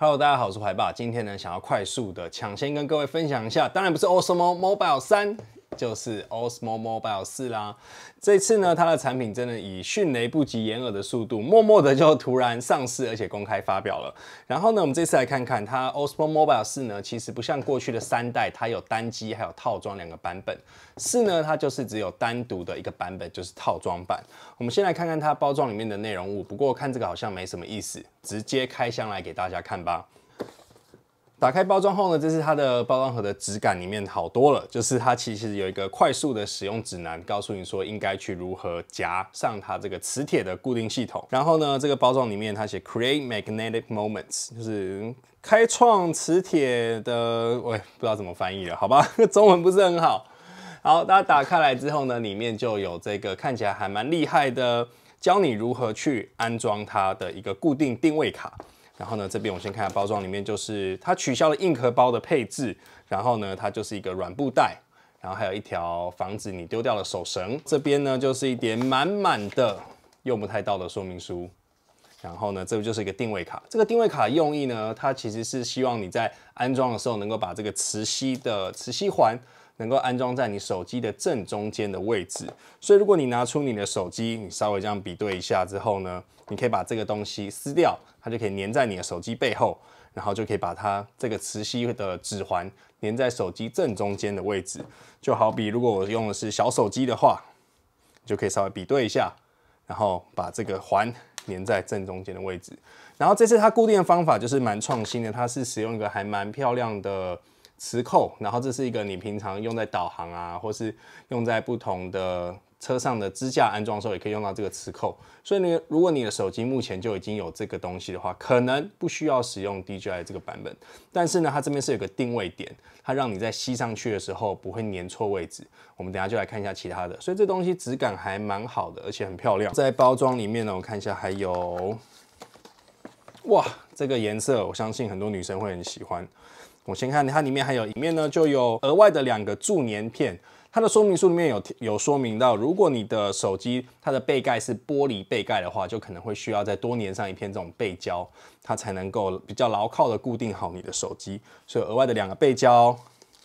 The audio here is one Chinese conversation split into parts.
Hello，大家好，我是怀爸，今天呢想要快速的抢先跟各位分享一下，当然不是 Osmo Mobile 三。就是 Osmo Mobile 四啦，这次呢，它的产品真的以迅雷不及掩耳的速度，默默的就突然上市，而且公开发表了。然后呢，我们这次来看看它 Osmo Mobile 四呢，其实不像过去的三代，它有单机还有套装两个版本。四呢，它就是只有单独的一个版本，就是套装版。我们先来看看它包装里面的内容物，不过看这个好像没什么意思，直接开箱来给大家看吧。打开包装后呢，这是它的包装盒的质感，里面好多了。就是它其实有一个快速的使用指南，告诉你说应该去如何夹上它这个磁铁的固定系统。然后呢，这个包装里面它写 create magnetic moments，就是开创磁铁的，喂，不知道怎么翻译了，好吧，中文不是很好。好，大家打开来之后呢，里面就有这个看起来还蛮厉害的，教你如何去安装它的一个固定定位卡。然后呢，这边我先看下包装里面，就是它取消了硬壳包的配置，然后呢，它就是一个软布袋，然后还有一条防止你丢掉了手绳。这边呢，就是一点满满的用不太到的说明书。然后呢，这个就是一个定位卡？这个定位卡的用意呢，它其实是希望你在安装的时候能够把这个磁吸的磁吸环。能够安装在你手机的正中间的位置，所以如果你拿出你的手机，你稍微这样比对一下之后呢，你可以把这个东西撕掉，它就可以粘在你的手机背后，然后就可以把它这个磁吸的指环粘在手机正中间的位置。就好比如果我用的是小手机的话，就可以稍微比对一下，然后把这个环粘在正中间的位置。然后这次它固定的方法就是蛮创新的，它是使用一个还蛮漂亮的。磁扣，然后这是一个你平常用在导航啊，或是用在不同的车上的支架安装时候，也可以用到这个磁扣。所以，呢，如果你的手机目前就已经有这个东西的话，可能不需要使用 DJI 这个版本。但是呢，它这边是有个定位点，它让你在吸上去的时候不会粘错位置。我们等下就来看一下其他的。所以这东西质感还蛮好的，而且很漂亮。在包装里面呢，我看一下，还有，哇，这个颜色，我相信很多女生会很喜欢。我先看它里面还有，里面呢就有额外的两个助粘片，它的说明书里面有有说明到，如果你的手机它的背盖是玻璃背盖的话，就可能会需要再多粘上一片这种背胶，它才能够比较牢靠的固定好你的手机。所以额外的两个背胶，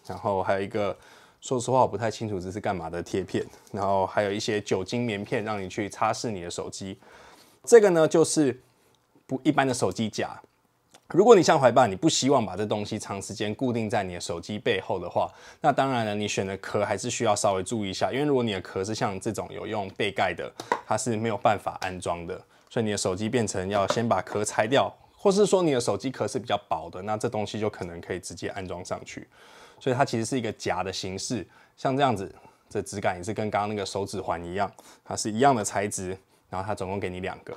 然后还有一个说实话我不太清楚这是干嘛的贴片，然后还有一些酒精棉片让你去擦拭你的手机。这个呢就是不一般的手机夹。如果你像怀爸，你不希望把这东西长时间固定在你的手机背后的话，那当然了，你选的壳还是需要稍微注意一下。因为如果你的壳是像这种有用背盖的，它是没有办法安装的，所以你的手机变成要先把壳拆掉，或是说你的手机壳是比较薄的，那这东西就可能可以直接安装上去。所以它其实是一个夹的形式，像这样子，这质感也是跟刚刚那个手指环一样，它是一样的材质，然后它总共给你两个。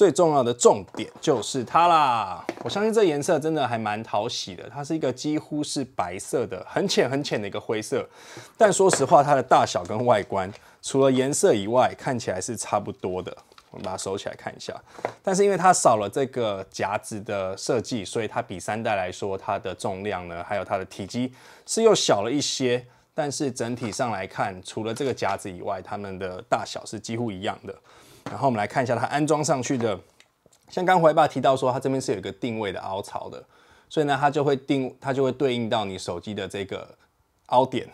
最重要的重点就是它啦！我相信这颜色真的还蛮讨喜的，它是一个几乎是白色的，很浅很浅的一个灰色。但说实话，它的大小跟外观，除了颜色以外，看起来是差不多的。我们把它收起来看一下。但是因为它少了这个夹子的设计，所以它比三代来说，它的重量呢，还有它的体积是又小了一些。但是整体上来看，除了这个夹子以外，它们的大小是几乎一样的。然后我们来看一下它安装上去的，像刚怀爸提到说，它这边是有一个定位的凹槽的，所以呢它就会定，它就会对应到你手机的这个凹点，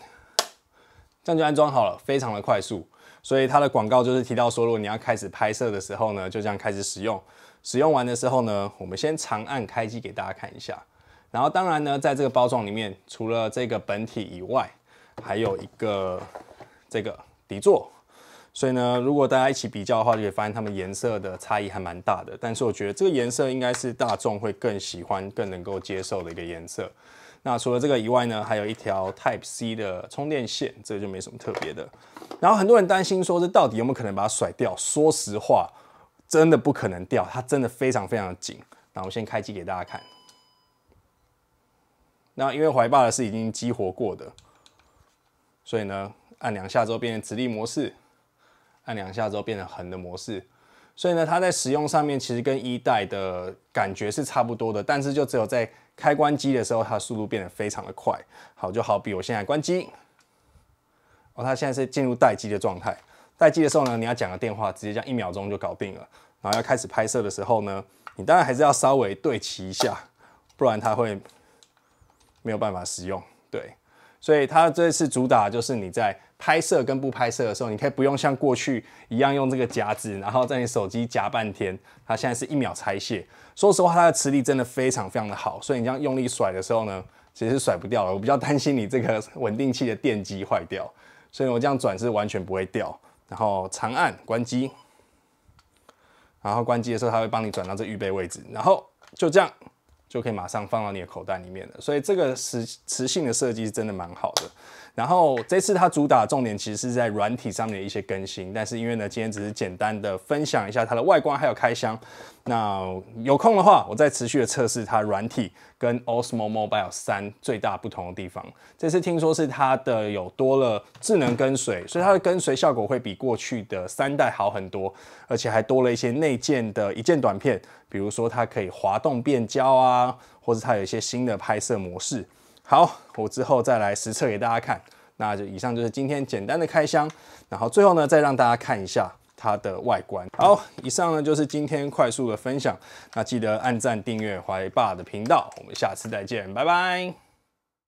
这样就安装好了，非常的快速。所以它的广告就是提到说，如果你要开始拍摄的时候呢，就这样开始使用，使用完的时候呢，我们先长按开机给大家看一下。然后当然呢，在这个包装里面，除了这个本体以外，还有一个这个底座。所以呢，如果大家一起比较的话，就会发现它们颜色的差异还蛮大的。但是我觉得这个颜色应该是大众会更喜欢、更能够接受的一个颜色。那除了这个以外呢，还有一条 Type C 的充电线，这个就没什么特别的。然后很多人担心说，这到底有没有可能把它甩掉？说实话，真的不可能掉，它真的非常非常紧。那我先开机给大家看。那因为怀霸的是已经激活过的，所以呢，按两下周变成直立模式。按两下之后变成横的模式，所以呢，它在使用上面其实跟一代的感觉是差不多的，但是就只有在开关机的时候，它速度变得非常的快。好，就好比我现在关机，哦，它现在是进入待机的状态。待机的时候呢，你要讲个电话，直接这样一秒钟就搞定了。然后要开始拍摄的时候呢，你当然还是要稍微对齐一下，不然它会没有办法使用。对。所以它这次主打就是你在拍摄跟不拍摄的时候，你可以不用像过去一样用这个夹子，然后在你手机夹半天。它现在是一秒拆卸。说实话，它的磁力真的非常非常的好。所以你这样用力甩的时候呢，其实是甩不掉的。我比较担心你这个稳定器的电机坏掉，所以我这样转是完全不会掉。然后长按关机，然后关机的时候它会帮你转到这预备位置，然后就这样。就可以马上放到你的口袋里面了。所以这个磁磁性的设计是真的蛮好的。然后这次它主打重点其实是在软体上面的一些更新，但是因为呢今天只是简单的分享一下它的外观还有开箱，那有空的话我再持续的测试它软体跟 Osmo Mobile 三最大不同的地方。这次听说是它的有多了智能跟随，所以它的跟随效果会比过去的三代好很多，而且还多了一些内建的一键短片，比如说它可以滑动变焦啊，或者它有一些新的拍摄模式。好，我之后再来实测给大家看。那就以上就是今天简单的开箱，然后最后呢，再让大家看一下它的外观。好，以上呢就是今天快速的分享。那记得按赞、订阅怀爸的频道。我们下次再见，拜拜。